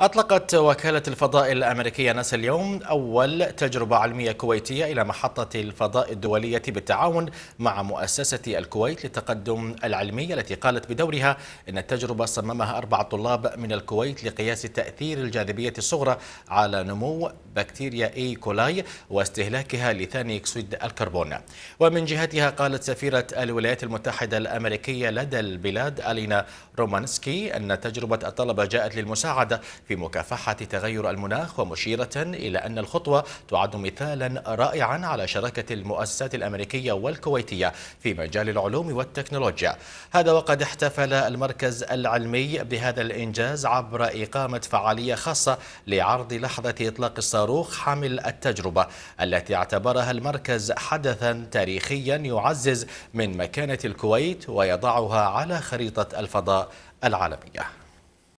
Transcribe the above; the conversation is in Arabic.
أطلقت وكالة الفضاء الأمريكية ناسا اليوم أول تجربة علمية كويتية إلى محطة الفضاء الدولية بالتعاون مع مؤسسة الكويت للتقدم العلمي التي قالت بدورها أن التجربة صممها أربع طلاب من الكويت لقياس تأثير الجاذبية الصغرى على نمو بكتيريا إي كولاي واستهلاكها لثاني أكسيد الكربون ومن جهتها قالت سفيرة الولايات المتحدة الأمريكية لدى البلاد ألينا رومانسكي أن تجربة الطلبة جاءت للمساعدة في مكافحة تغير المناخ ومشيرة إلى أن الخطوة تعد مثالا رائعا على شراكة المؤسسات الأمريكية والكويتية في مجال العلوم والتكنولوجيا هذا وقد احتفل المركز العلمي بهذا الإنجاز عبر إقامة فعالية خاصة لعرض لحظة إطلاق الصاروخ حامل التجربة التي اعتبرها المركز حدثا تاريخيا يعزز من مكانة الكويت ويضعها على خريطة الفضاء العالمية